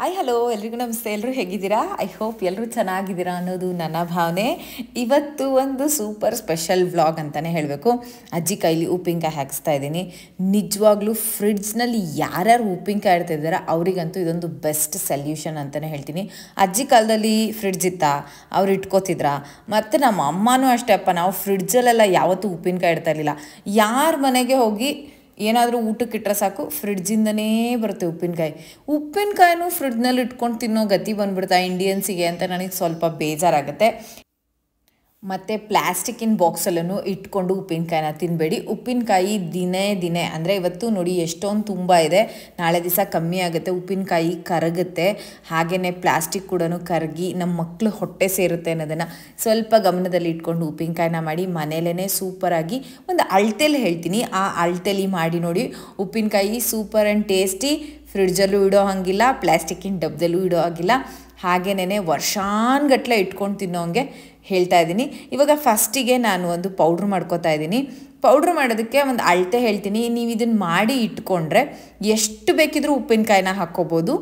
hi hello ಎಲ್ರಿಗೂ ನಮಸ್ತೆ ಎಲ್ಲರೂ ಹೇಗಿದ್ದೀರಾ ಐ ಹೋಪ್ ಎಲ್ಲರೂ ಚೆನ್ನಾಗಿದ್ದೀರಾ ಅನ್ನೋದು ನನ್ನ ಭಾವನೆ ಇವತ್ತು ಒಂದು ಸೂಪರ್ ಸ್ಪೆಷಲ್ ವ್ಲಾಗ್ ಅಂತಲೇ ಹೇಳಬೇಕು ಅಜ್ಜಿ ಕೈಲಿ ಉಪ್ಪಿನಕಾಯಿ ಹಾಕಿಸ್ತಾ ಇದ್ದೀನಿ ನಿಜವಾಗ್ಲೂ ಫ್ರಿಡ್ಜ್ನಲ್ಲಿ ಯಾರ್ಯಾರು ಉಪ್ಪಿನಕಾಯಿ ಇದ್ದಾರೆ ಅವರಿಗಂತೂ ಇದೊಂದು ಬೆಸ್ಟ್ ಸೊಲ್ಯೂಷನ್ ಅಂತಲೇ ಹೇಳ್ತೀನಿ ಅಜ್ಜಿ ಕಾಲದಲ್ಲಿ ಫ್ರಿಡ್ಜ್ ಇತ್ತಾ ಅವ್ರು ಇಟ್ಕೋತಿದ್ರ ಮತ್ತು ನಮ್ಮ ಅಮ್ಮನೂ ಅಷ್ಟೇ ಅಪ್ಪ ನಾವು ಫ್ರಿಡ್ಜಲ್ಲೆಲ್ಲ ಯಾವತ್ತೂ ಉಪ್ಪಿನಕಾಯಿ ಇಡ್ತಾ ಇರಲಿಲ್ಲ ಯಾರ ಮನೆಗೆ ಹೋಗಿ ಏನಾದರೂ ಊಟಕ್ಕೆ ಇಟ್ಟರೆ ಸಾಕು ಫ್ರಿಡ್ಜಿಂದನೇ ಬರುತ್ತೆ ಉಪ್ಪಿನಕಾಯಿ ಉಪ್ಪಿನಕಾಯಿನೂ ಫ್ರಿಡ್ಜ್ನಲ್ಲಿ ಇಟ್ಕೊಂಡು ತಿನ್ನೋ ಗತಿ ಬಂದುಬಿಡ್ತಾ ಇಂಡಿಯನ್ಸಿಗೆ ಅಂತ ನನಗೆ ಸ್ವಲ್ಪ ಬೇಜಾರಾಗುತ್ತೆ ಮತ್ತು ಪ್ಲ್ಯಾಸ್ಟಿಕ್ಕಿನ ಬಾಕ್ಸಲ್ಲೂ ಇಟ್ಕೊಂಡು ಉಪ್ಪಿನಕಾಯಿನ ತಿನ್ನಬೇಡಿ ಉಪ್ಪಿನಕಾಯಿ ದಿನೇ ದಿನೇ ಅಂದರೆ ಇವತ್ತು ನೋಡಿ ಎಷ್ಟೊಂದು ತುಂಬ ಇದೆ ನಾಳೆ ದಿವಸ ಕಮ್ಮಿ ಆಗುತ್ತೆ ಉಪ್ಪಿನಕಾಯಿ ಕರಗುತ್ತೆ ಹಾಗೆಯೇ ಪ್ಲ್ಯಾಸ್ಟಿಕ್ ಕೂಡ ಕರಗಿ ನಮ್ಮ ಮಕ್ಕಳು ಹೊಟ್ಟೆ ಸೇರುತ್ತೆ ಅನ್ನೋದನ್ನು ಸ್ವಲ್ಪ ಗಮನದಲ್ಲಿ ಇಟ್ಕೊಂಡು ಉಪ್ಪಿನಕಾಯಿನ ಮಾಡಿ ಮನೇಲೇ ಸೂಪರಾಗಿ ಒಂದು ಅಳತೆಲಿ ಹೇಳ್ತೀನಿ ಆ ಅಳ್ತೆಲಿ ಮಾಡಿ ನೋಡಿ ಉಪ್ಪಿನಕಾಯಿ ಸೂಪರ್ ಆ್ಯಂಡ್ ಟೇಸ್ಟಿ ಫ್ರಿಡ್ಜಲ್ಲೂ ಇಡೋ ಹಾಗಿಲ್ಲ ಪ್ಲ್ಯಾಸ್ಟಿಕ್ಕಿನ ಡಬ್ದಲ್ಲೂ ಇಡೋ ಹಾಗಿಲ್ಲ ಹಾಗೆಯೇ ವರ್ಷಾನ್ಗಟ್ಟಲೆ ಇಟ್ಕೊಂಡು ತಿನ್ನೋಂಗೆ ಹೇಳ್ತಾ ಇದ್ದೀನಿ ಇವಾಗ ಫಸ್ಟಿಗೆ ನಾನು ಒಂದು ಪೌಡ್ರ್ ಮಾಡ್ಕೋತಾ ಇದ್ದೀನಿ ಪೌಡ್ರ್ ಮಾಡೋದಕ್ಕೆ ಒಂದು ಅಳತೆ ಹೇಳ್ತೀನಿ ನೀವು ಇದನ್ನು ಮಾಡಿ ಇಟ್ಕೊಂಡ್ರೆ ಎಷ್ಟು ಬೇಕಿದ್ರೂ ಉಪ್ಪಿನಕಾಯಿನ ಹಾಕ್ಕೋಬೋದು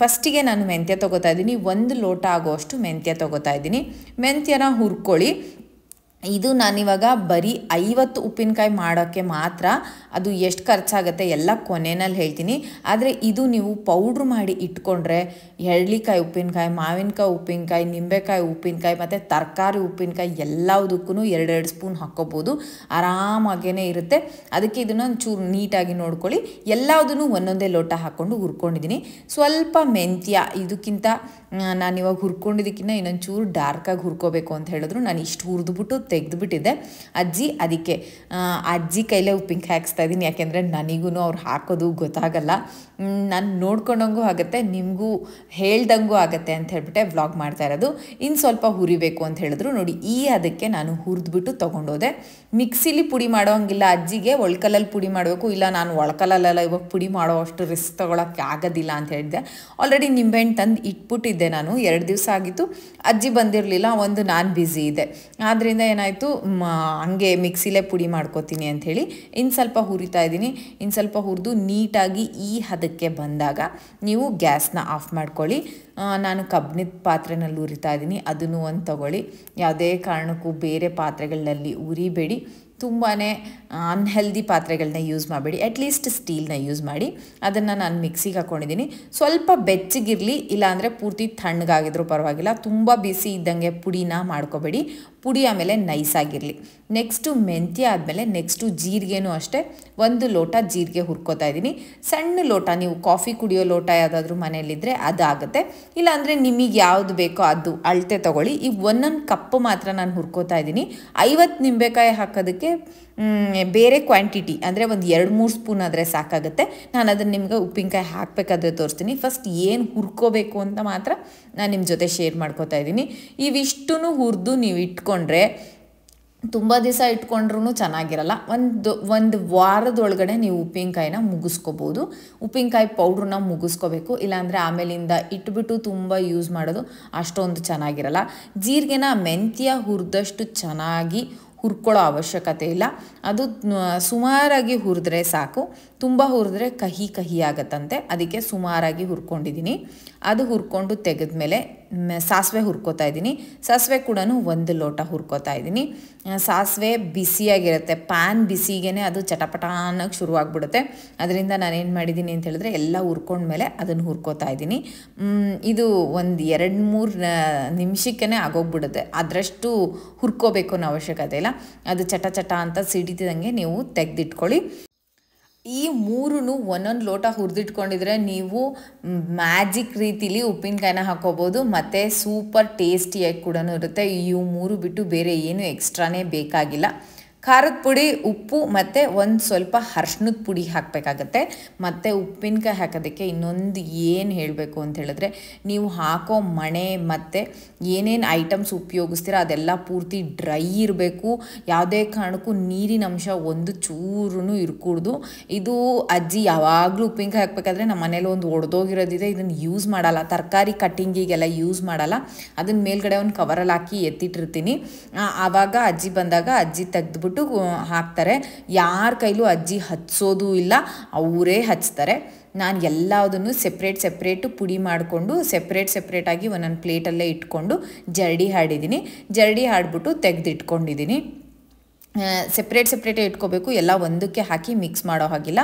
ಫಸ್ಟಿಗೆ ನಾನು ಮೆಂತ್ಯ ತೊಗೋತಾ ಇದ್ದೀನಿ ಒಂದು ಲೋಟ ಆಗೋ ಅಷ್ಟು ಮೆಂತ್ಯ ತೊಗೋತಾ ಇದ್ದೀನಿ ಮೆಂತ್ಯನ ಹುರ್ಕೊಳ್ಳಿ ಇದು ನಾನಿವಾಗ ಬರೀ ಐವತ್ತು ಉಪ್ಪಿನಕಾಯಿ ಮಾಡೋಕ್ಕೆ ಮಾತ್ರ ಅದು ಎಷ್ಟು ಖರ್ಚಾಗುತ್ತೆ ಎಲ್ಲ ಕೊನೆಯಲ್ಲಿ ಹೇಳ್ತೀನಿ ಆದರೆ ಇದು ನೀವು ಪೌಡ್ರ್ ಮಾಡಿ ಇಟ್ಕೊಂಡ್ರೆ ಎಳ್ಳಿಕಾಯಿ ಉಪ್ಪಿನಕಾಯಿ ಮಾವಿನಕಾಯಿ ಉಪ್ಪಿನಕಾಯಿ ನಿಂಬೆಕಾಯಿ ಉಪ್ಪಿನಕಾಯಿ ಮತ್ತು ತರಕಾರಿ ಉಪ್ಪಿನಕಾಯಿ ಎಲ್ಲದಕ್ಕೂ ಎರಡೆರಡು ಸ್ಪೂನ್ ಹಾಕ್ಕೋಬೋದು ಆರಾಮಾಗೇ ಇರುತ್ತೆ ಅದಕ್ಕೆ ಇದನ್ನು ಒಂಚೂರು ನೀಟಾಗಿ ನೋಡ್ಕೊಳ್ಳಿ ಎಲ್ಲದನ್ನು ಒಂದೊಂದೇ ಲೋಟ ಹಾಕ್ಕೊಂಡು ಹುರ್ಕೊಂಡಿದ್ದೀನಿ ಸ್ವಲ್ಪ ಮೆಂತ್ಯ ಇದಕ್ಕಿಂತ ನಾನು ಇವಾಗ ಹುರ್ಕೊಂಡಿದ್ದಕ್ಕಿಂತ ಇನ್ನೊಂದು ಚೂರು ಡಾರ್ಕಾಗಿ ಹುರ್ಕೋಬೇಕು ಅಂತ ಹೇಳಿದ್ರು ನಾನು ಇಷ್ಟು ಹುರಿದ್ಬಿಟ್ಟು ತೆಗೆದುಬಿಟ್ಟಿದ್ದೆ ಅಜ್ಜಿ ಅದಕ್ಕೆ ಅಜ್ಜಿ ಕೈಲೇ ಉಪ್ಪಿಂಕ್ ಹಾಕಿಸ್ತಾ ಇದ್ದೀನಿ ಯಾಕೆಂದರೆ ನನಗೂ ಅವ್ರು ಹಾಕೋದು ಗೊತ್ತಾಗಲ್ಲ ನಾನು ನೋಡ್ಕೊಂಡಂಗೂ ಆಗುತ್ತೆ ನಿಮಗೂ ಹೇಳ್ದಂಗೂ ಆಗುತ್ತೆ ಅಂತ ಹೇಳ್ಬಿಟ್ಟೆ ವ್ಲಾಗ್ ಮಾಡ್ತಾ ಇರೋದು ಇನ್ನು ಸ್ವಲ್ಪ ಹುರಿಬೇಕು ಅಂತ ಹೇಳಿದ್ರು ನೋಡಿ ಈ ಅದಕ್ಕೆ ನಾನು ಹುರಿದ್ಬಿಟ್ಟು ತೊಗೊಂಡೋದೆ ಮಿಕ್ಸಿಲಿ ಪುಡಿ ಮಾಡೋಂಗಿಲ್ಲ ಅಜ್ಜಿಗೆ ಒಳ್ಕಲಲ್ಲಿ ಪುಡಿ ಮಾಡಬೇಕು ಇಲ್ಲ ನಾನು ಒಳ್ಕಲಲ್ಲೆಲ್ಲ ಇವಾಗ ಪುಡಿ ಮಾಡೋ ಅಷ್ಟು ರಿಸ್ಕ್ ತೊಗೊಳಕ್ಕೆ ಆಗೋದಿಲ್ಲ ಅಂತ ಹೇಳಿದೆ ಆಲ್ರೆಡಿ ನಿಂಬೆಹಣ್ಣು ತಂದು ಇಟ್ಬಿಟ್ಟಿದ್ದೆ ಇದೆ ನಾನು ಎರಡು ದಿವಸ ಆಗಿತ್ತು ಅಜ್ಜಿ ಬಂದಿರಲಿಲ್ಲ ಒಂದು ನಾನು ಬ್ಯುಸಿ ಇದೆ ಆದ್ದರಿಂದ ಏನಾಯಿತು ಹಂಗೆ ಮಿಕ್ಸಿಲೇ ಪುಡಿ ಮಾಡ್ಕೋತೀನಿ ಅಂಥೇಳಿ ಇನ್ನು ಸ್ವಲ್ಪ ಹುರಿತಾ ಇದ್ದೀನಿ ಇನ್ನು ಸ್ವಲ್ಪ ಹುರಿದು ನೀಟಾಗಿ ಈ ಹದಕ್ಕೆ ಬಂದಾಗ ನೀವು ಗ್ಯಾಸ್ನ ಆಫ್ ಮಾಡ್ಕೊಳ್ಳಿ ನಾನು ಕಬ್ಬಿಣದ ಪಾತ್ರೆನಲ್ಲಿ ಉರಿತಾ ಇದ್ದೀನಿ ಅದನ್ನು ಒಂದು ತಗೊಳ್ಳಿ ಯಾವುದೇ ಕಾರಣಕ್ಕೂ ಬೇರೆ ಪಾತ್ರೆಗಳಲ್ಲಿ ಉರಿಬೇಡಿ ತುಂಬಾ ಅನ್ಹೆಲ್ದಿ ಪಾತ್ರೆಗಳನ್ನ ಯೂಸ್ ಮಾಡಬೇಡಿ ಅಟ್ಲೀಸ್ಟ್ ಸ್ಟೀಲ್ನ ಯೂಸ್ ಮಾಡಿ ಅದನ್ನು ನಾನು ಮಿಕ್ಸಿಗೆ ಹಾಕ್ಕೊಂಡಿದ್ದೀನಿ ಸ್ವಲ್ಪ ಬೆಚ್ಚಗಿರಲಿ ಇಲ್ಲಾಂದರೆ ಪೂರ್ತಿ ತಣ್ಣಗಾಗಿದ್ರೂ ಪರವಾಗಿಲ್ಲ ತುಂಬ ಬಿಸಿ ಇದ್ದಂಗೆ ಪುಡಿನ ಮಾಡ್ಕೋಬೇಡಿ ಪುಡಿ ಆಮೇಲೆ ನೈಸಾಗಿರಲಿ ನೆಕ್ಸ್ಟು ಮೆಂತ್ಯ ಆದಮೇಲೆ ನೆಕ್ಸ್ಟು ಜೀರಿಗೆನೂ ಅಷ್ಟೇ ಒಂದು ಲೋಟ ಜೀರಿಗೆ ಹುರ್ಕೋತಾ ಇದ್ದೀನಿ ಸಣ್ಣ ಲೋಟ ನೀವು ಕಾಫಿ ಕುಡಿಯೋ ಲೋಟ ಯಾವುದಾದ್ರೂ ಅದು ಆಗುತ್ತೆ ಇಲ್ಲಾಂದರೆ ನಿಮಗೆ ಯಾವುದು ಬೇಕೋ ಅದು ಅಳತೆ ತೊಗೊಳ್ಳಿ ಈ ಒಂದೊಂದು ಕಪ್ ಮಾತ್ರ ನಾನು ಹುರ್ಕೋತಾ ಇದ್ದೀನಿ ಐವತ್ತು ನಿಂಬೆಕಾಯಿ ಹಾಕೋದಕ್ಕೆ ಬೇರೆ ಕ್ವಾಂಟಿಟಿ ಅಂದರೆ ಒಂದು ಎರಡು ಮೂರು ಸ್ಪೂನ್ ಆದರೆ ಸಾಕಾಗುತ್ತೆ ನಾನು ಅದನ್ನು ನಿಮ್ಗೆ ಉಪ್ಪಿನಕಾಯಿ ಹಾಕಬೇಕಾದ್ರೆ ತೋರಿಸ್ತೀನಿ ಫಸ್ಟ್ ಏನು ಹುರ್ಕೋಬೇಕು ಅಂತ ಮಾತ್ರ ನಾನು ನಿಮ್ಮ ಜೊತೆ ಶೇರ್ ಮಾಡ್ಕೋತಾ ಇದ್ದೀನಿ ಇವಿಷ್ಟು ಹುರಿದು ನೀವು ಇಟ್ಕೊಂಡ್ರೆ ತುಂಬ ದಿವಸ ಇಟ್ಕೊಂಡ್ರೂ ಚೆನ್ನಾಗಿರಲ್ಲ ಒಂದು ಒಂದು ವಾರದೊಳಗಡೆ ನೀವು ಉಪ್ಪಿನಕಾಯಿನ ಮುಗಿಸ್ಕೋಬೋದು ಉಪ್ಪಿನಕಾಯಿ ಪೌಡ್ರನ್ನ ಮುಗಿಸ್ಕೋಬೇಕು ಇಲ್ಲಾಂದರೆ ಆಮೇಲಿಂದ ಇಟ್ಬಿಟ್ಟು ತುಂಬ ಯೂಸ್ ಮಾಡೋದು ಅಷ್ಟೊಂದು ಚೆನ್ನಾಗಿರಲ್ಲ ಜೀರಿಗೆನ ಮೆಂತ್ಯ ಹುರಿದಷ್ಟು ಚೆನ್ನಾಗಿ ಹುರ್ಕೊಳ್ಳೋ ಅವಶ್ಯಕತೆ ಇಲ್ಲ ಅದು ಸುಮಾರಾಗಿ ಹುರಿದ್ರೆ ಸಾಕು ತುಂಬ ಹುರಿದ್ರೆ ಕಹಿ ಕಹಿ ಆಗತ್ತಂತೆ ಅದಕ್ಕೆ ಸುಮಾರಾಗಿ ಹುರ್ಕೊಂಡಿದ್ದೀನಿ ಅದು ಹುರ್ಕೊಂಡು ತೆಗೆದ್ಮೇಲೆ ಸಾಸಿವೆ ಹುರ್ಕೋತಾ ಇದ್ದೀನಿ ಸಾಸಿವೆ ಕೂಡ ಒಂದು ಲೋಟ ಹುರ್ಕೋತಾ ಇದ್ದೀನಿ ಸಾಸಿವೆ ಬಿಸಿಯಾಗಿರುತ್ತೆ ಪ್ಯಾನ್ ಬಿಸಿಗೇ ಅದು ಚಟಪಟ ಶುರುವಾಗ್ಬಿಡುತ್ತೆ ಅದರಿಂದ ನಾನೇನು ಮಾಡಿದ್ದೀನಿ ಅಂತ ಹೇಳಿದ್ರೆ ಎಲ್ಲ ಹುರ್ಕೊಂಡ್ಮೇಲೆ ಅದನ್ನು ಹುರ್ಕೋತಾ ಇದ್ದೀನಿ ಇದು ಒಂದು ಎರಡು ಮೂರು ನಿಮಿಷಕ್ಕೇ ಆಗೋಗ್ಬಿಡುತ್ತೆ ಅದರಷ್ಟು ಹುರ್ಕೋಬೇಕು ಅನ್ನೋ ಅವಶ್ಯಕತೆ ಇಲ್ಲ ಅದು ಚಟ ಚಟ ಅಂತ ಸಿಡಿತಿದಂಗೆ ನೀವು ತೆಗೆದಿಟ್ಕೊಳ್ಳಿ ಈ ಮೂರೂ ಒಂದೊಂದು ಲೋಟ ಹುರಿದಿಟ್ಕೊಂಡಿದ್ರೆ ನೀವು ಮ್ಯಾಜಿಕ್ ರೀತಿಲಿ ಉಪ್ಪಿನಕಾಯಿನ ಹಾಕೋಬೋದು ಮತ್ತು ಸೂಪರ್ ಟೇಸ್ಟಿಯಾಗಿ ಕೂಡ ಇರುತ್ತೆ ಇವು ಮೂರು ಬಿಟ್ಟು ಬೇರೆ ಏನು ಎಕ್ಸ್ಟ್ರಾನೇ ಬೇಕಾಗಿಲ್ಲ ಖಾರದ ಪುಡಿ ಉಪ್ಪು ಮತ್ತು ಒಂದು ಸ್ವಲ್ಪ ಅರ್ಶಿನದ ಪುಡಿ ಹಾಕಬೇಕಾಗತ್ತೆ ಮತ್ತು ಉಪ್ಪಿನಕಾಯಿ ಹಾಕೋದಕ್ಕೆ ಇನ್ನೊಂದು ಏನು ಹೇಳಬೇಕು ಅಂತ ಹೇಳಿದ್ರೆ ನೀವು ಹಾಕೋ ಮಣೆ ಮತ್ತು ಏನೇನು ಐಟಮ್ಸ್ ಉಪಯೋಗಿಸ್ತೀರೋ ಅದೆಲ್ಲ ಪೂರ್ತಿ ಡ್ರೈ ಇರಬೇಕು ಯಾವುದೇ ಕಾರಣಕ್ಕೂ ನೀರಿನ ಅಂಶ ಒಂದು ಚೂರು ಇರಕೂಡ್ದು ಇದು ಅಜ್ಜಿ ಯಾವಾಗಲೂ ಉಪ್ಪಿನಕಾಯಿ ಹಾಕಬೇಕಾದ್ರೆ ನಮ್ಮ ಮನೇಲಿ ಒಂದು ಒಡೆದೋಗಿರೋದಿದೆ ಇದನ್ನು ಯೂಸ್ ಮಾಡಲ್ಲ ತರಕಾರಿ ಕಟ್ಟಿಂಗಿಗೆಲ್ಲ ಯೂಸ್ ಮಾಡಲ್ಲ ಅದನ್ನ ಮೇಲ್ಗಡೆ ಒಂದು ಕವರಲ್ಲಿ ಹಾಕಿ ಎತ್ತಿಟ್ಟಿರ್ತೀನಿ ಆವಾಗ ಅಜ್ಜಿ ಬಂದಾಗ ಅಜ್ಜಿ ತೆಗೆದ್ಬಿಟ್ಟು ಹಾಕ್ತಾರೆ ಯಾರ ಕೈಲೂ ಅಜ್ಜಿ ಹಚ್ಚೋದು ಇಲ್ಲ ಅವರೇ ಹಚ್ತಾರೆ ನಾನು ಎಲ್ಲದನ್ನು ಸೆಪ್ರೇಟ್ ಸೆಪ್ರೇಟು ಪುಡಿ ಮಾಡಿಕೊಂಡು ಸೆಪ್ರೇಟ್ ಸೆಪ್ರೇಟಾಗಿ ಒಂದೊಂದು ಪ್ಲೇಟಲ್ಲೇ ಇಟ್ಕೊಂಡು ಜರಡಿ ಹಾಡಿದ್ದೀನಿ ಜರಡಿ ಹಾಡಿಬಿಟ್ಟು ತೆಗೆದಿಟ್ಕೊಂಡಿದ್ದೀನಿ ಸೆಪ್ರೇಟ್ ಸೆಪ್ರೇಟೇ ಇಟ್ಕೋಬೇಕು ಎಲ್ಲ ಒಂದಕ್ಕೆ ಹಾಕಿ ಮಿಕ್ಸ್ ಮಾಡೋ ಹಾಗಿಲ್ಲ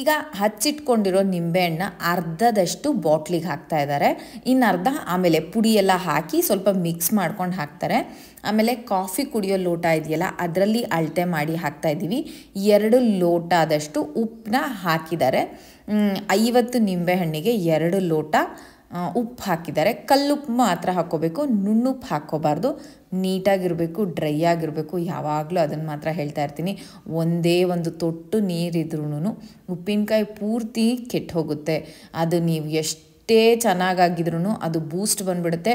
ಈಗ ಹಚ್ಚಿಟ್ಕೊಂಡಿರೋ ನಿಂಬೆಹಣ್ಣ ಅರ್ಧದಷ್ಟು ಬಾಟ್ಲಿಗೆ ಹಾಕ್ತಾ ಇದ್ದಾರೆ ಇನ್ನು ಅರ್ಧ ಆಮೇಲೆ ಪುಡಿ ಹಾಕಿ ಸ್ವಲ್ಪ ಮಿಕ್ಸ್ ಮಾಡ್ಕೊಂಡು ಹಾಕ್ತಾರೆ ಆಮೇಲೆ ಕಾಫಿ ಕುಡಿಯೋ ಲೋಟ ಇದೆಯಲ್ಲ ಅದರಲ್ಲಿ ಅಳತೆ ಮಾಡಿ ಹಾಕ್ತಾ ಇದ್ದೀವಿ ಎರಡು ಲೋಟದಷ್ಟು ಉಪ್ಪನ್ನ ಹಾಕಿದ್ದಾರೆ ಐವತ್ತು ನಿಂಬೆಹಣ್ಣಿಗೆ ಎರಡು ಲೋಟ ಉಪ್ಪು ಹಾಕಿದ್ದಾರೆ ಕಲ್ಲುಪ್ಪು ಮಾತ್ರ ಹಾಕ್ಕೋಬೇಕು ನುಣ್ಣುಪ್ಪು ಹಾಕ್ಕೋಬಾರ್ದು ನೀಟಾಗಿರಬೇಕು ಡ್ರೈ ಆಗಿರಬೇಕು ಯಾವಾಗಲೂ ಅದನ್ನು ಮಾತ್ರ ಹೇಳ್ತಾ ಇರ್ತೀನಿ ಒಂದೇ ಒಂದು ತೊಟ್ಟು ನೀರಿದ್ರೂ ಉಪ್ಪಿನಕಾಯಿ ಪೂರ್ತಿ ಕೆಟ್ಟು ಹೋಗುತ್ತೆ ಅದು ನೀವು ಎಷ್ಟೇ ಚೆನ್ನಾಗಾಗಿದ್ರೂ ಅದು ಬೂಸ್ಟ್ ಬಂದುಬಿಡುತ್ತೆ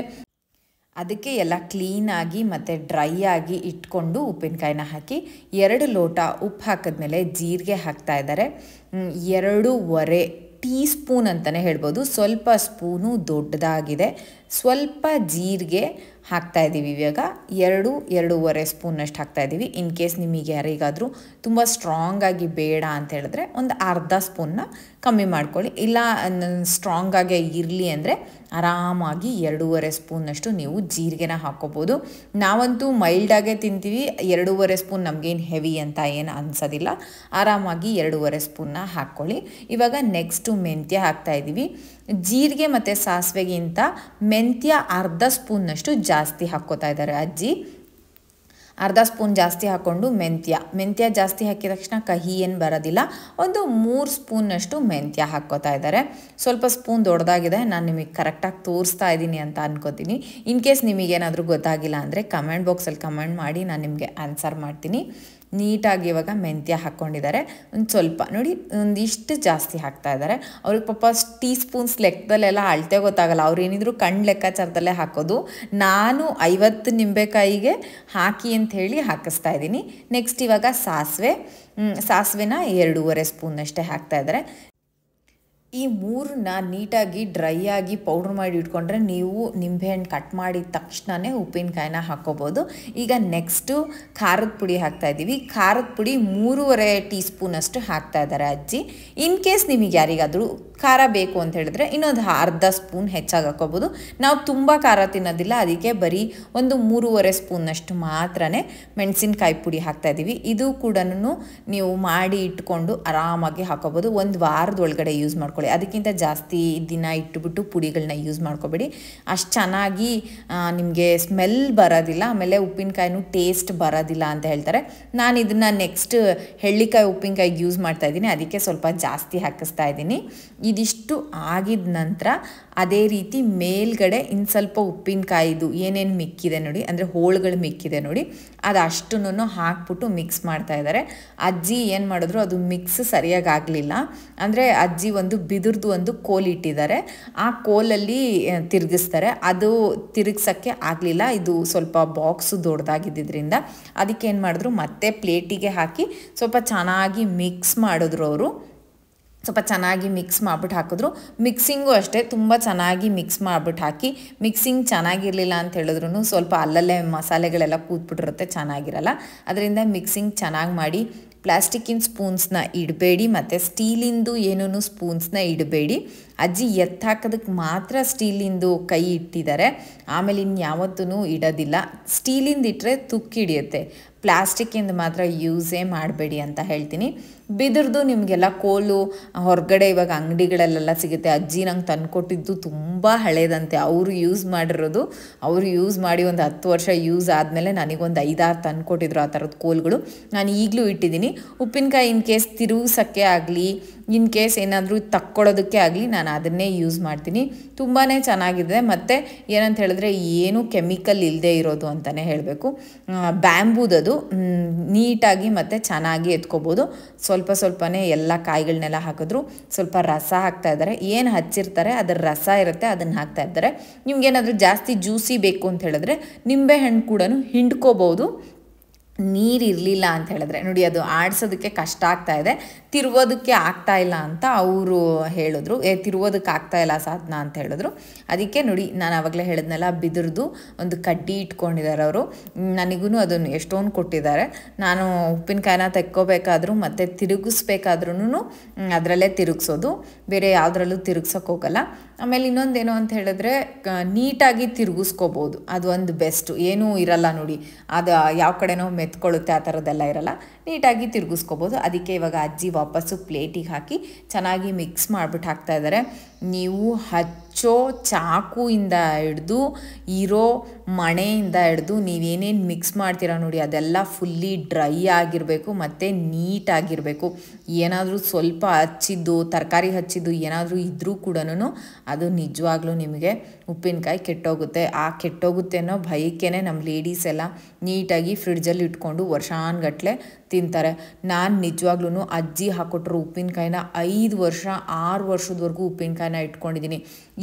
ಅದಕ್ಕೆ ಎಲ್ಲ ಕ್ಲೀನಾಗಿ ಮತ್ತು ಡ್ರೈ ಆಗಿ ಇಟ್ಕೊಂಡು ಉಪ್ಪಿನಕಾಯಿನ ಹಾಕಿ ಎರಡು ಲೋಟ ಉಪ್ಪು ಹಾಕಿದ್ಮೇಲೆ ಜೀರಿಗೆ ಹಾಕ್ತಾ ಇದ್ದಾರೆ ಎರಡೂವರೆ ಟೀ ಸ್ಪೂನ್ ಅಂತಲೇ ಹೇಳ್ಬೋದು ಸ್ವಲ್ಪ ಸ್ಪೂನು ದೊಡ್ಡದಾಗಿದೆ ಸ್ವಲ್ಪ ಜೀರಿಗೆ ಹಾಕ್ತಾ ಇದ್ದೀವಿ ಇವಾಗ ಎರಡು ಎರಡೂವರೆ ಸ್ಪೂನಷ್ಟು ಹಾಕ್ತಾ ಇದ್ದೀವಿ ಇನ್ ಕೇಸ್ ನಿಮಗೆ ಯಾರಿಗಾದರೂ ತುಂಬ ಸ್ಟ್ರಾಂಗಾಗಿ ಬೇಡ ಅಂತ ಹೇಳಿದ್ರೆ ಒಂದು ಅರ್ಧ ಸ್ಪೂನ್ನ ಕಮ್ಮಿ ಮಾಡ್ಕೊಳ್ಳಿ ಇಲ್ಲ ಸ್ಟ್ರಾಂಗಾಗೆ ಇರಲಿ ಅಂದರೆ ಆರಾಮಾಗಿ ಎರಡೂವರೆ ಸ್ಪೂನಷ್ಟು ನೀವು ಜೀರಿಗೆನ ಹಾಕ್ಕೋಬೋದು ನಾವಂತೂ ಮೈಲ್ಡಾಗೆ ತಿಂತೀವಿ ಎರಡೂವರೆ ಸ್ಪೂನ್ ನಮಗೇನು ಹೆವಿ ಅಂತ ಏನು ಅನ್ಸೋದಿಲ್ಲ ಆರಾಮಾಗಿ ಎರಡೂವರೆ ಸ್ಪೂನ್ನ ಹಾಕ್ಕೊಳ್ಳಿ ಇವಾಗ ನೆಕ್ಸ್ಟು ಮೆಂತ್ಯ ಹಾಕ್ತಾ ಇದ್ದೀವಿ ಜೀರಿಗೆ ಮತ್ತು ಸಾಸಿವೆಗಿಂತ ಮೆಂತ್ಯ ಅರ್ಧ ಸ್ಪೂನ್ನಷ್ಟು ಜಾಸ್ತಿ ಹಾಕ್ಕೋತಾ ಇದ್ದಾರೆ ಅಜ್ಜಿ ಅರ್ಧ ಸ್ಪೂನ್ ಜಾಸ್ತಿ ಹಾಕ್ಕೊಂಡು ಮೆಂತ್ಯ ಮೆಂತ್ಯ ಜಾಸ್ತಿ ಹಾಕಿದ ತಕ್ಷಣ ಕಹಿ ಏನು ಬರೋದಿಲ್ಲ ಒಂದು ಮೂರು ಸ್ಪೂನ್ನಷ್ಟು ಮೆಂತ್ಯ ಹಾಕ್ಕೋತಾ ಇದ್ದಾರೆ ಸ್ವಲ್ಪ ಸ್ಪೂನ್ ದೊಡ್ಡದಾಗಿದೆ ನಾನು ನಿಮಗೆ ಕರೆಕ್ಟಾಗಿ ತೋರಿಸ್ತಾ ಇದ್ದೀನಿ ಅಂತ ಅನ್ಕೋತೀನಿ ಇನ್ ಕೇಸ್ ನಿಮಗೇನಾದರೂ ಗೊತ್ತಾಗಿಲ್ಲ ಅಂದರೆ ಕಮೆಂಟ್ ಬಾಕ್ಸಲ್ಲಿ ಕಮೆಂಟ್ ಮಾಡಿ ನಾನು ನಿಮಗೆ ಆನ್ಸರ್ ಮಾಡ್ತೀನಿ ನೀಟಾಗಿ ಇವಾಗ ಮೆಂತ್ಯ ಹಾಕ್ಕೊಂಡಿದ್ದಾರೆ ಒಂದು ಸ್ವಲ್ಪ ನೋಡಿ ಒಂದಿಷ್ಟು ಜಾಸ್ತಿ ಹಾಕ್ತಾ ಇದ್ದಾರೆ ಅವ್ರಿಗೆ ಪಾಪ ಟೀ ಸ್ಪೂನ್ಸ್ ಲೆಕ್ಕದಲ್ಲೆಲ್ಲ ಅಳತೆ ಗೊತ್ತಾಗಲ್ಲ ಅವ್ರು ಏನಿದ್ರು ಕಣ್ಣು ಲೆಕ್ಕಾಚಾರದಲ್ಲೇ ಹಾಕೋದು ನಾನು ಐವತ್ತು ನಿಂಬೆಕಾಯಿಗೆ ಹಾಕಿ ಅಂತ ಹೇಳಿ ಹಾಕಿಸ್ತಾ ಇದ್ದೀನಿ ನೆಕ್ಸ್ಟ್ ಇವಾಗ ಸಾಸಿವೆ ಸಾಸಿವೆನ ಎರಡೂವರೆ ಸ್ಪೂನ್ ಅಷ್ಟೇ ಹಾಕ್ತಾ ಇದ್ದಾರೆ ಈ ಮೂರನ್ನ ನೀಟಾಗಿ ಡ್ರೈ ಆಗಿ ಪೌಡ್ರ್ ಮಾಡಿ ಇಟ್ಕೊಂಡ್ರೆ ನೀವು ನಿಂಬೆಹಣ್ಣು ಕಟ್ ಮಾಡಿದ ತಕ್ಷಣವೇ ಉಪ್ಪಿನಕಾಯಿನ ಹಾಕ್ಕೋಬೋದು ಈಗ ನೆಕ್ಸ್ಟು ಖಾರದ ಪುಡಿ ಹಾಕ್ತಾಯಿದ್ದೀವಿ ಖಾರದ ಪುಡಿ ಮೂರುವರೆ ಟೀ ಸ್ಪೂನಷ್ಟು ಹಾಕ್ತಾ ಇದ್ದಾರೆ ಅಜ್ಜಿ ಇನ್ ಕೇಸ್ ನಿಮಗೆ ಯಾರಿಗಾದರೂ ಖಾರ ಬೇಕು ಅಂತ ಹೇಳಿದ್ರೆ ಇನ್ನೊಂದು ಅರ್ಧ ಸ್ಪೂನ್ ಹೆಚ್ಚಾಗಿ ಹಾಕ್ಕೋಬೋದು ನಾವು ತುಂಬ ಖಾರ ತಿನ್ನೋದಿಲ್ಲ ಅದಕ್ಕೆ ಬರೀ ಒಂದು ಮೂರುವರೆ ಸ್ಪೂನಷ್ಟು ಮಾತ್ರ ಮೆಣಸಿನ್ಕಾಯಿ ಪುಡಿ ಹಾಕ್ತಾಯಿದ್ದೀವಿ ಇದು ಕೂಡ ನೀವು ಮಾಡಿ ಇಟ್ಕೊಂಡು ಆರಾಮಾಗಿ ಹಾಕೋಬೋದು ಒಂದು ವಾರದೊಳಗಡೆ ಯೂಸ್ ಮಾಡ್ಕೊಂಡು ಮಾಡ್ಕೊಳ್ಳಿ ಅದಕ್ಕಿಂತ ಜಾಸ್ತಿ ದಿನ ಇಟ್ಟುಬಿಟ್ಟು ಪುಡಿಗಳನ್ನ ಯೂಸ್ ಮಾಡ್ಕೊಬೇಡಿ ಅಷ್ಟು ಚೆನ್ನಾಗಿ ನಿಮಗೆ ಸ್ಮೆಲ್ ಬರೋದಿಲ್ಲ ಆಮೇಲೆ ಉಪ್ಪಿನಕಾಯಿನೂ ಟೇಸ್ಟ್ ಬರೋದಿಲ್ಲ ಅಂತ ಹೇಳ್ತಾರೆ ನಾನು ಇದನ್ನು ನೆಕ್ಸ್ಟ್ ಹೆಳ್ಳಿಕಾಯಿ ಉಪ್ಪಿನಕಾಯಿಗೆ ಯೂಸ್ ಮಾಡ್ತಾ ಇದ್ದೀನಿ ಅದಕ್ಕೆ ಸ್ವಲ್ಪ ಜಾಸ್ತಿ ಹಾಕಿಸ್ತಾ ಇದ್ದೀನಿ ಇದಿಷ್ಟು ಆಗಿದ ನಂತರ ಅದೇ ರೀತಿ ಮೇಲ್ಗಡೆ ಇನ್ನು ಸ್ವಲ್ಪ ಉಪ್ಪಿನಕಾಯಿದು ಏನೇನು ಮಿಕ್ಕಿದೆ ನೋಡಿ ಅಂದರೆ ಹೋಳುಗಳು ಮಿಕ್ಕಿದೆ ನೋಡಿ ಅದು ಅಷ್ಟನ್ನು ಹಾಕ್ಬಿಟ್ಟು ಮಿಕ್ಸ್ ಮಾಡ್ತಾ ಇದ್ದಾರೆ ಅಜ್ಜಿ ಏನು ಮಾಡಿದ್ರು ಅದು ಮಿಕ್ಸ್ ಸರಿಯಾಗಿ ಆಗಲಿಲ್ಲ ಅಂದರೆ ಅಜ್ಜಿ ಒಂದು ಬಿದಿರ್ದು ಒಂದು ಕೋಲ್ ಇಟ್ಟಿದ್ದಾರೆ ಆ ಕೋಲಲ್ಲಿ ತಿರುಗಿಸ್ತಾರೆ ಅದು ತಿರುಗ್ಸೋಕ್ಕೆ ಆಗಲಿಲ್ಲ ಇದು ಸ್ವಲ್ಪ ಬಾಕ್ಸು ದೊಡ್ಡದಾಗಿದ್ದರಿಂದ ಅದಕ್ಕೆ ಏನು ಮಾಡಿದ್ರು ಮತ್ತೆ ಪ್ಲೇಟಿಗೆ ಹಾಕಿ ಸ್ವಲ್ಪ ಚೆನ್ನಾಗಿ ಮಿಕ್ಸ್ ಮಾಡಿದ್ರು ಅವರು ಸ್ವಲ್ಪ ಚೆನ್ನಾಗಿ ಮಿಕ್ಸ್ ಮಾಡಿಬಿಟ್ಟು ಹಾಕಿದ್ರು ಮಿಕ್ಸಿಂಗು ಅಷ್ಟೇ ತುಂಬ ಚೆನ್ನಾಗಿ ಮಿಕ್ಸ್ ಮಾಡಿಬಿಟ್ಟು ಹಾಕಿ ಮಿಕ್ಸಿಂಗ್ ಚೆನ್ನಾಗಿರಲಿಲ್ಲ ಅಂತ ಹೇಳಿದ್ರು ಸ್ವಲ್ಪ ಅಲ್ಲಲ್ಲೇ ಮಸಾಲೆಗಳೆಲ್ಲ ಕೂತ್ಬಿಟ್ಟಿರುತ್ತೆ ಚೆನ್ನಾಗಿರಲ್ಲ ಅದರಿಂದ ಮಿಕ್ಸಿಂಗ್ ಚೆನ್ನಾಗಿ ಮಾಡಿ ಪ್ಲಾಸ್ಟಿಕ್ಕಿನ ಸ್ಪೂನ್ಸ್ನ ಇಡಬೇಡಿ ಮತ್ತು ಸ್ಟೀಲಿಂದು ಏನೂ ಸ್ಪೂನ್ಸ್ನ ಇಡಬೇಡಿ ಅಜ್ಜಿ ಎತ್ತಾಕೋದಕ್ಕೆ ಮಾತ್ರ ಸ್ಟೀಲಿಂದು ಕೈ ಇಟ್ಟಿದ್ದಾರೆ ಆಮೇಲೆ ಇನ್ನು ಯಾವತ್ತೂ ಇಡೋದಿಲ್ಲ ಸ್ಟೀಲಿಂದ ಇಟ್ಟರೆ ತುಕ್ಕಿಡಿಯುತ್ತೆ ಪ್ಲಾಸ್ಟಿಕ್ಕಿಂದ ಮಾತ್ರ ಯೂಸೇ ಮಾಡಬೇಡಿ ಅಂತ ಹೇಳ್ತೀನಿ ಬಿದಿರ್ದು ನಿಮಗೆಲ್ಲ ಕೋಲು ಹೊರಗಡೆ ಇವಾಗ ಅಂಗಡಿಗಳಲ್ಲೆಲ್ಲ ಸಿಗುತ್ತೆ ಅಜ್ಜಿ ನಂಗೆ ತಂದುಕೊಟ್ಟಿದ್ದು ತುಂಬ ಹಳೇದಂತೆ ಅವರು ಯೂಸ್ ಮಾಡಿರೋದು ಅವರು ಯೂಸ್ ಮಾಡಿ ಒಂದು ಹತ್ತು ವರ್ಷ ಯೂಸ್ ಆದಮೇಲೆ ನನಗೊಂದು ಐದಾರು ಕೊಟ್ಟಿದ್ರು ಆ ಥರದ ಕೋಲುಗಳು ನಾನು ಈಗಲೂ ಇಟ್ಟಿದ್ದೀನಿ ಉಪ್ಪಿನಕಾಯಿ ಇನ್ ಕೇಸ್ ತಿರುಗಿಸೋಕ್ಕೆ ಆಗಲಿ ಇನ್ ಕೇಸ್ ಏನಾದರೂ ತಕ್ಕೊಳ್ಳೋದಕ್ಕೆ ಆಗಲಿ ನಾನು ಅದನ್ನೇ ಯೂಸ್ ಮಾಡ್ತೀನಿ ತುಂಬಾ ಚೆನ್ನಾಗಿದೆ ಮತ್ತು ಏನಂತ ಹೇಳಿದ್ರೆ ಏನೂ ಕೆಮಿಕಲ್ ಇಲ್ಲದೆ ಇರೋದು ಅಂತಲೇ ಹೇಳಬೇಕು ಬ್ಯಾಂಬೂದದು ನೀಟಾಗಿ ಮತ್ತು ಚೆನ್ನಾಗಿ ಎತ್ಕೋಬೋದು ಸ್ವಲ್ಪ ಸ್ವಲ್ಪನೇ ಎಲ್ಲ ಕಾಯಿಗಳನ್ನೆಲ್ಲ ಹಾಕಿದ್ರು ಸ್ವಲ್ಪ ರಸ ಹಾಕ್ತಾ ಇದ್ದಾರೆ ಏನು ಹಚ್ಚಿರ್ತಾರೆ ಅದರ ರಸ ಇರುತ್ತೆ ಅದನ್ನು ಹಾಕ್ತಾ ಇದ್ದಾರೆ ನಿಮ್ಗೇನಾದರೂ ಜಾಸ್ತಿ ಜ್ಯೂಸಿ ಬೇಕು ಅಂತ ಹೇಳಿದ್ರೆ ನಿಂಬೆ ಹಣ್ಣು ಕೂಡ ಹಿಂಡ್ಕೋಬೋದು ನೀರಿರಲಿಲ್ಲ ಅಂತ ಹೇಳಿದ್ರೆ ನೋಡಿ ಅದು ಆಡಿಸೋದಕ್ಕೆ ಕಷ್ಟ ಆಗ್ತಾ ಇದೆ ತಿರುವೋದಕ್ಕೆ ಆಗ್ತಾ ಇಲ್ಲ ಅಂತ ಅವರು ಹೇಳಿದ್ರು ಏ ತಿರುವೋದಕ್ಕೆ ಆಗ್ತಾ ಇಲ್ಲ ಸಾಧನ ಅಂತ ಹೇಳಿದ್ರು ಅದಕ್ಕೆ ನೋಡಿ ನಾನು ಆವಾಗಲೇ ಹೇಳಿದ್ನಲ್ಲ ಬಿದಿರ್ದು ಒಂದು ಕಡ್ಡಿ ಇಟ್ಕೊಂಡಿದ್ದಾರೆ ಅವರು ನನಗೂ ಅದನ್ನು ಎಷ್ಟೊಂದು ಕೊಟ್ಟಿದ್ದಾರೆ ನಾನು ಉಪ್ಪಿನಕಾಯಿನ ತೆಕ್ಕೋಬೇಕಾದ್ರೂ ಮತ್ತು ತಿರುಗಿಸ್ಬೇಕಾದ್ರೂ ಅದರಲ್ಲೇ ತಿರುಗಿಸೋದು ಬೇರೆ ಯಾವುದ್ರಲ್ಲೂ ತಿರುಗ್ಸೋಕೆ ಹೋಗಲ್ಲ ಆಮೇಲೆ ಇನ್ನೊಂದೇನು ಅಂತ ಹೇಳಿದ್ರೆ ನೀಟಾಗಿ ತಿರುಗಿಸ್ಕೋಬೋದು ಅದು ಒಂದು ಬೆಸ್ಟು ಏನೂ ಇರಲ್ಲ ನೋಡಿ ಅದು ಯಾವ ಕಡೆನೋ ಎತ್ಕೊಳ್ಳುತ್ತೆ ಆ ಥರದ್ದೆಲ್ಲ ಇರಲ್ಲ ನೀಟಾಗಿ ತಿರುಗಿಸ್ಕೋಬೋದು ಅದಕ್ಕೆ ಇವಾಗ ಅಜ್ಜಿ ವಾಪಸ್ಸು ಪ್ಲೇಟಿಗೆ ಹಾಕಿ ಚೆನ್ನಾಗಿ ಮಿಕ್ಸ್ ಮಾಡಿಬಿಟ್ಟು ಹಾಕ್ತಾ ಇದ್ದಾರೆ ನೀವು ಹಚ್ಚ ಚೋ ಚಾಕುಯಿಂದ ಹಿಡ್ದು ಇರೋ ಮಣೆಯಿಂದ ಹಿಡ್ದು ನೀವೇನೇನು ಮಿಕ್ಸ್ ಮಾಡ್ತೀರಾ ನೋಡಿ ಅದೆಲ್ಲ ಫುಲ್ಲಿ ಡ್ರೈ ಆಗಿರಬೇಕು ಮತ್ತು ನೀಟಾಗಿರಬೇಕು ಏನಾದರೂ ಸ್ವಲ್ಪ ಹಚ್ಚಿದ್ದು ತರಕಾರಿ ಹಚ್ಚಿದ್ದು ಏನಾದರೂ ಇದ್ದರೂ ಕೂಡ ಅದು ನಿಜವಾಗ್ಲೂ ನಿಮಗೆ ಉಪ್ಪಿನಕಾಯಿ ಕೆಟ್ಟೋಗುತ್ತೆ ಆ ಕೆಟ್ಟೋಗುತ್ತೆ ಅನ್ನೋ ಭಯಕ್ಕೇ ನಮ್ಮ ಲೇಡೀಸ್ ಎಲ್ಲ ನೀಟಾಗಿ ಫ್ರಿಡ್ಜಲ್ಲಿ ಇಟ್ಕೊಂಡು ವರ್ಷಾನ್ಗಟ್ಲೆ ತಿಂತಾರೆ ನಾನು ನಿಜವಾಗ್ಲೂ ಅಜ್ಜಿ ಹಾಕೊಟ್ರು ಉಪ್ಪಿನಕಾಯಿನ ಐದು ವರ್ಷ ಆರು ವರ್ಷದವರೆಗೂ ಉಪ್ಪಿನಕಾಯಿನ ಇಟ್ಕೊಂಡಿದ್ದೀನಿ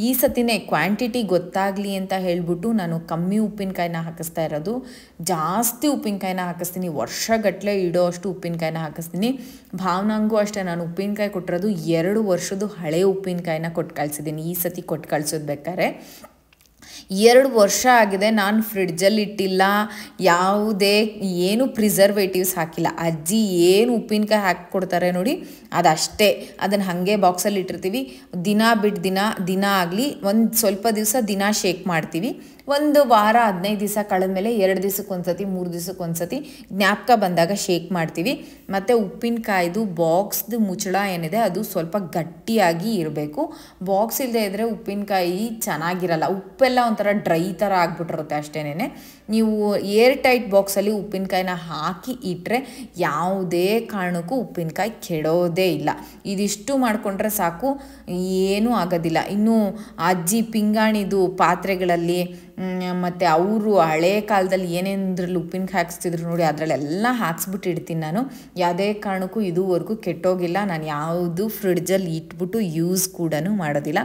ಈ ಸತಿನೇ ಕ್ವಾಂಟಿಟಿ ಗೊತ್ತಾಗಲಿ ಅಂತ ಹೇಳಿಬಿಟ್ಟು ನಾನು ಕಮ್ಮಿ ಉಪ್ಪಿನಕಾಯಿನ ಹಾಕಿಸ್ತಾ ಇರೋದು ಜಾಸ್ತಿ ಉಪ್ಪಿನಕಾಯಿನ ಹಾಕಿಸ್ತೀನಿ ವರ್ಷಗಟ್ಟಲೆ ಇಡೋ ಅಷ್ಟು ಉಪ್ಪಿನಕಾಯಿನ ಹಾಕಿಸ್ತೀನಿ ಭಾವನಾಂಗೂ ಅಷ್ಟೇ ನಾನು ಉಪ್ಪಿನಕಾಯಿ ಕೊಟ್ಟಿರೋದು ಎರಡು ವರ್ಷದ ಹಳೆ ಉಪ್ಪಿನಕಾಯಿನ ಕೊಟ್ಟು ಕಳಿಸಿದ್ದೀನಿ ಈ ಸತಿ ಕೊಟ್ಟು ಕಳಿಸೋದು ಬೇಕಾದ್ರೆ ಎರಡು ವರ್ಷ ಆಗಿದೆ ನಾನು ಫ್ರಿಡ್ಜಲ್ಲಿ ಇಟ್ಟಿಲ್ಲ ಯಾವುದೇ ಏನು ಪ್ರಿಸರ್ವೇಟಿವ್ಸ್ ಹಾಕಿಲ್ಲ ಅಜ್ಜಿ ಏನು ಉಪ್ಪಿನಕಾಯಿ ಕೊಡ್ತಾರೆ ನೋಡಿ ಅದಷ್ಟೇ ಅದನ್ನು ಹಾಗೆ ಬಾಕ್ಸಲ್ಲಿ ಇಟ್ಟಿರ್ತೀವಿ ದಿನ ಬಿಟ್ಟು ದಿನ ದಿನ ಆಗಲಿ ಒಂದು ಸ್ವಲ್ಪ ದಿವಸ ದಿನ ಶೇಕ್ ಮಾಡ್ತೀವಿ ಒಂದು ವಾರ ಹದಿನೈದು ದಿವಸ ಕಳೆದ ಮೇಲೆ ಎರಡು ದಿವಸಕ್ಕೊಂದ್ಸತಿ ಮೂರು ದಿವಸಕ್ಕೊಂದ್ಸತಿ ಜ್ಞಾಪಕ ಬಂದಾಗ ಶೇಕ್ ಮಾಡ್ತೀವಿ ಮತ್ತು ಉಪ್ಪಿನಕಾಯ್ದು ಬಾಕ್ಸ್ದು ಮುಚ್ಚಳ ಏನಿದೆ ಅದು ಸ್ವಲ್ಪ ಗಟ್ಟಿಯಾಗಿ ಇರಬೇಕು ಬಾಕ್ಸ್ ಇಲ್ಲದೆ ಇದ್ದರೆ ಉಪ್ಪಿನಕಾಯಿ ಚೆನ್ನಾಗಿರಲ್ಲ ಉಪ್ಪೆಲ್ಲ ಒಂಥರ ಡ್ರೈ ಥರ ಆಗಿಬಿಟ್ಟಿರುತ್ತೆ ಅಷ್ಟೇನೆ ನೀವು ಏರ್ ಟೈಟ್ ಬಾಕ್ಸಲ್ಲಿ ಉಪ್ಪಿನಕಾಯಿನ ಹಾಕಿ ಇಟ್ಟರೆ ಯಾವುದೇ ಕಾರಣಕ್ಕೂ ಉಪ್ಪಿನಕಾಯಿ ಕೆಡೋದೇ ಇಲ್ಲ ಇದಿಷ್ಟು ಮಾಡಿಕೊಂಡ್ರೆ ಸಾಕು ಏನೂ ಆಗೋದಿಲ್ಲ ಇನ್ನು ಅಜ್ಜಿ ಪಿಂಗಾಣಿದು ಪಾತ್ರೆಗಳಲ್ಲಿ ಮತ್ತು ಅವರು ಹಳೆ ಕಾಲದಲ್ಲಿ ಏನೇನದ್ರಲ್ಲಿ ಉಪ್ಪಿನಕಾಯಿ ಹಾಕ್ಸ್ತಿದ್ರು ನೋಡಿ ಅದರಲ್ಲೆಲ್ಲ ಹಾಕ್ಸ್ಬಿಟ್ಟು ಇಡ್ತೀನಿ ನಾನು ಯಾವುದೇ ಕಾರಣಕ್ಕೂ ಇದುವರೆಗೂ ಕೆಟ್ಟೋಗಿಲ್ಲ ನಾನು ಯಾವುದು ಫ್ರಿಡ್ಜಲ್ಲಿ ಇಟ್ಬಿಟ್ಟು ಯೂಸ್ ಕೂಡ ಮಾಡೋದಿಲ್ಲ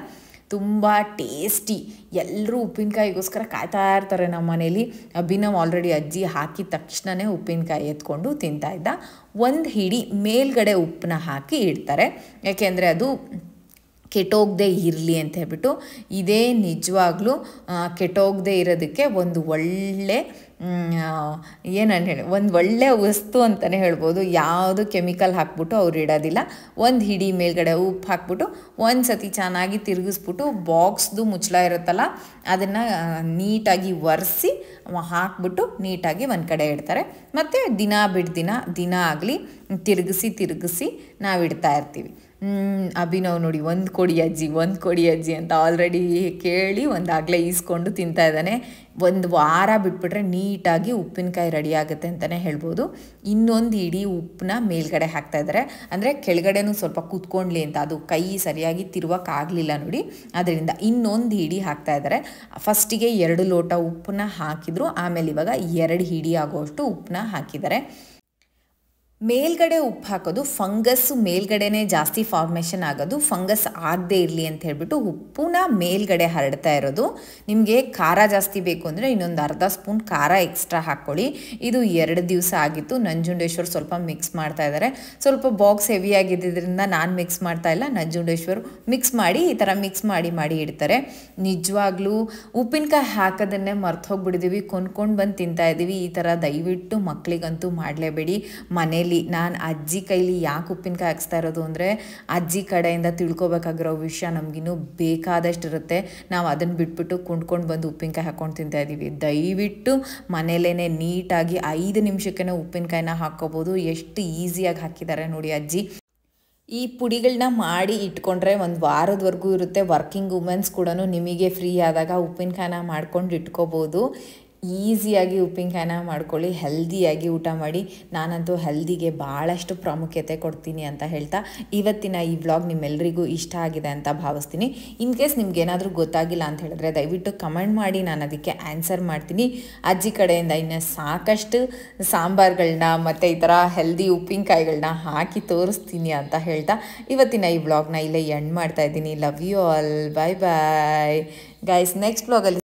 ತುಂಬ ಟೇಸ್ಟಿ ಎಲ್ಲರೂ ಉಪ್ಪಿನಕಾಯಿಗೋಸ್ಕರ ಕಾಯ್ತಾ ಇರ್ತಾರೆ ನಮ್ಮ ಮನೇಲಿ ಅಭಿನವ್ ಆಲ್ರೆಡಿ ಅಜ್ಜಿ ಹಾಕಿದ ತಕ್ಷಣವೇ ಉಪ್ಪಿನಕಾಯಿ ಎತ್ಕೊಂಡು ತಿಂತಾಯಿದ್ದ ಒಂದು ಹಿಡಿ ಮೇಲ್ಗಡೆ ಉಪ್ಪನ್ನ ಹಾಕಿ ಇಡ್ತಾರೆ ಯಾಕೆಂದರೆ ಅದು ಕೆಟ್ಟೋಗದೆ ಇರಲಿ ಅಂತ ಹೇಳ್ಬಿಟ್ಟು ಇದೇ ನಿಜವಾಗ್ಲೂ ಕೆಟ್ಟೋಗದೆ ಇರೋದಕ್ಕೆ ಒಂದು ಒಳ್ಳೆ ಏನಂತ ಹೇಳಿ ಒಂದು ಒಳ್ಳೆ ವಸ್ತು ಅಂತಲೇ ಹೇಳ್ಬೋದು ಯಾವುದು ಕೆಮಿಕಲ್ ಹಾಕ್ಬಿಟ್ಟು ಅವ್ರು ಇಡೋದಿಲ್ಲ ಒಂದು ಹಿಡಿ ಮೇಲ್ಗಡೆ ಉಪ್ಪು ಹಾಕ್ಬಿಟ್ಟು ಒಂದು ಸತಿ ಚೆನ್ನಾಗಿ ತಿರುಗಿಸ್ಬಿಟ್ಟು ಬಾಕ್ಸ್ದು ಮುಚ್ಚಳ ಇರುತ್ತಲ್ಲ ಅದನ್ನು ನೀಟಾಗಿ ಒರೆಸಿ ಹಾಕ್ಬಿಟ್ಟು ನೀಟಾಗಿ ಒಂದು ಕಡೆ ಇಡ್ತಾರೆ ಮತ್ತು ದಿನ ಬಿಡ್ದಿನ ದಿನ ಆಗಲಿ ತಿರುಗಿಸಿ ತಿರುಗಿಸಿ ನಾವು ಇಡ್ತಾಯಿರ್ತೀವಿ ಇರ್ತೀವಿ ಅಭಿನವ್ ನೋಡಿ ಒಂದು ಕೊಡಿ ಅಜ್ಜಿ ಒಂದು ಕೊಡಿ ಅಜ್ಜಿ ಅಂತ ಆಲ್ರೆಡಿ ಕೇಳಿ ಒಂದು ಆಗಲೇ ಈಸ್ಕೊಂಡು ತಿಂತಾ ಇದ್ದಾನೆ ಒಂದು ವಾರ ಬಿಟ್ಬಿಟ್ರೆ ನೀಟಾಗಿ ಉಪ್ಪಿನಕಾಯಿ ರೆಡಿ ಆಗುತ್ತೆ ಅಂತಲೇ ಹೇಳ್ಬೋದು ಇನ್ನೊಂದು ಇಡೀ ಉಪ್ಪನ್ನ ಮೇಲ್ಗಡೆ ಹಾಕ್ತಾ ಇದ್ದಾರೆ ಅಂದರೆ ಕೆಳಗಡೆನೂ ಸ್ವಲ್ಪ ಕುತ್ಕೊಂಡ್ಲಿ ಅಂತ ಅದು ಕೈ ಸರಿಯಾಗಿ ತಿರುವಕ್ಕಾಗಲಿಲ್ಲ ನೋಡಿ ಅದರಿಂದ ಇನ್ನೊಂದು ಇಡಿ ಹಾಕ್ತಾ ಇದ್ದಾರೆ ಫಸ್ಟಿಗೆ ಎರಡು ಲೋಟ ಉಪ್ಪನ್ನ ಹಾಕಿದ್ರು ಆಮೇಲೆ ಇವಾಗ ಎರಡು ಹಿಡಿ ಆಗೋಷ್ಟು ಉಪ್ಪನ್ನ ಹಾಕಿದ್ದಾರೆ ಮೇಲ್ಗಡೆ ಉಪ್ಪು ಹಾಕೋದು ಫಂಗಸ್ ಮೇಲ್ಗಡೆನೇ ಜಾಸ್ತಿ ಫಾರ್ಮೇಷನ್ ಆಗೋದು ಫಂಗಸ್ ಆಗದೇ ಇರಲಿ ಅಂತ ಹೇಳ್ಬಿಟ್ಟು ಉಪ್ಪುನ ಮೇಲ್ಗಡೆ ಹರಡ್ತಾ ಇರೋದು ನಿಮಗೆ ಖಾರ ಜಾಸ್ತಿ ಬೇಕು ಅಂದರೆ ಇನ್ನೊಂದು ಅರ್ಧ ಸ್ಪೂನ್ ಖಾರ ಎಕ್ಸ್ಟ್ರಾ ಹಾಕ್ಕೊಳ್ಳಿ ಇದು ಎರಡು ದಿವಸ ಆಗಿತ್ತು ನಂಜುಂಡೇಶ್ವರ್ ಸ್ವಲ್ಪ ಮಿಕ್ಸ್ ಮಾಡ್ತಾ ಇದ್ದಾರೆ ಸ್ವಲ್ಪ ಬಾಕ್ಸ್ ಹೆವಿ ಆಗಿದ್ದರಿಂದ ನಾನು ಮಿಕ್ಸ್ ಮಾಡ್ತಾ ಇಲ್ಲ ನಂಜುಂಡೇಶ್ವರ್ ಮಿಕ್ಸ್ ಮಾಡಿ ಈ ಥರ ಮಿಕ್ಸ್ ಮಾಡಿ ಮಾಡಿ ಇಡ್ತಾರೆ ನಿಜವಾಗ್ಲೂ ಉಪ್ಪಿನಕಾಯಿ ಹಾಕೋದನ್ನೇ ಮರ್ತು ಹೋಗ್ಬಿಡಿದೀವಿ ಕೊಂಡ್ಕೊಂಡು ಬಂದು ತಿಂತಾ ಇದ್ದೀವಿ ಈ ಥರ ದಯವಿಟ್ಟು ಮಕ್ಕಳಿಗಂತೂ ಮಾಡಲೇಬೇಡಿ ಮನೇಲಿ ಕೈಲಿ ನಾನು ಅಜ್ಜಿ ಕೈಲಿ ಯಾಕೆ ಉಪ್ಪಿನಕಾಯಿ ಹಾಕ್ಸ್ತಾ ಇರೋದು ಅಂದರೆ ಅಜ್ಜಿ ಕಡೆಯಿಂದ ತಿಳ್ಕೊಬೇಕಾಗಿರೋ ವಿಷಯ ನಮಗಿನ್ನೂ ಬೇಕಾದಷ್ಟು ಇರುತ್ತೆ ನಾವು ಅದನ್ನು ಬಿಟ್ಬಿಟ್ಟು ಕುಂಡ್ಕೊಂಡು ಬಂದು ಉಪ್ಪಿನಕಾಯಿ ಹಾಕೊಂಡು ತಿಂತಾ ಇದ್ದೀವಿ ದಯವಿಟ್ಟು ಮನೇಲೇ ನೀಟಾಗಿ ಐದು ನಿಮಿಷಕ್ಕೇ ಉಪ್ಪಿನಕಾಯಿನ ಹಾಕ್ಕೋಬೋದು ಎಷ್ಟು ಈಸಿಯಾಗಿ ಹಾಕಿದ್ದಾರೆ ನೋಡಿ ಅಜ್ಜಿ ಈ ಪುಡಿಗಳನ್ನ ಮಾಡಿ ಇಟ್ಕೊಂಡ್ರೆ ಒಂದು ವಾರದವರೆಗೂ ಇರುತ್ತೆ ವರ್ಕಿಂಗ್ ವುಮೆನ್ಸ್ ಕೂಡ ನಿಮಗೆ ಫ್ರೀ ಆದಾಗ ಉಪ್ಪಿನಕಾಯಿನ ಮಾಡ್ಕೊಂಡು ಇಟ್ಕೋಬೋದು ಈಸಿಯಾಗಿ ಉಪ್ಪಿನಕಾಯಿನ ಮಾಡ್ಕೊಳ್ಳಿ ಹೆಲ್ದಿಯಾಗಿ ಊಟ ಮಾಡಿ ನಾನಂತೂ ಹೆಲ್ದಿಗೆ ಭಾಳಷ್ಟು ಪ್ರಾಮುಖ್ಯತೆ ಕೊಡ್ತೀನಿ ಅಂತ ಹೇಳ್ತಾ ಇವತ್ತಿನ ಈ ವ್ಲಾಗ್ ನಿಮ್ಮೆಲ್ಲರಿಗೂ ಇಷ್ಟ ಆಗಿದೆ ಅಂತ ಭಾವಿಸ್ತೀನಿ ಇನ್ ಕೇಸ್ ನಿಮ್ಗೇನಾದರೂ ಗೊತ್ತಾಗಿಲ್ಲ ಅಂತ ಹೇಳಿದ್ರೆ ದಯವಿಟ್ಟು ಕಮೆಂಟ್ ಮಾಡಿ ನಾನು ಅದಕ್ಕೆ ಆನ್ಸರ್ ಮಾಡ್ತೀನಿ ಅಜ್ಜಿ ಕಡೆಯಿಂದ ಇನ್ನು ಸಾಕಷ್ಟು ಸಾಂಬಾರ್ಗಳನ್ನ ಮತ್ತು ಈ ಥರ ಹೆಲ್ದಿ ಉಪ್ಪಿನಕಾಯಿಗಳನ್ನ ಹಾಕಿ ತೋರಿಸ್ತೀನಿ ಅಂತ ಹೇಳ್ತಾ ಇವತ್ತಿನ ಈ ವ್ಲಾಗ್ನ ಇಲ್ಲೇ ಎಂಡ್ ಮಾಡ್ತಾ ಇದ್ದೀನಿ love you all bye bye guys next ವ್ಲಾಗಲ್ಲಿ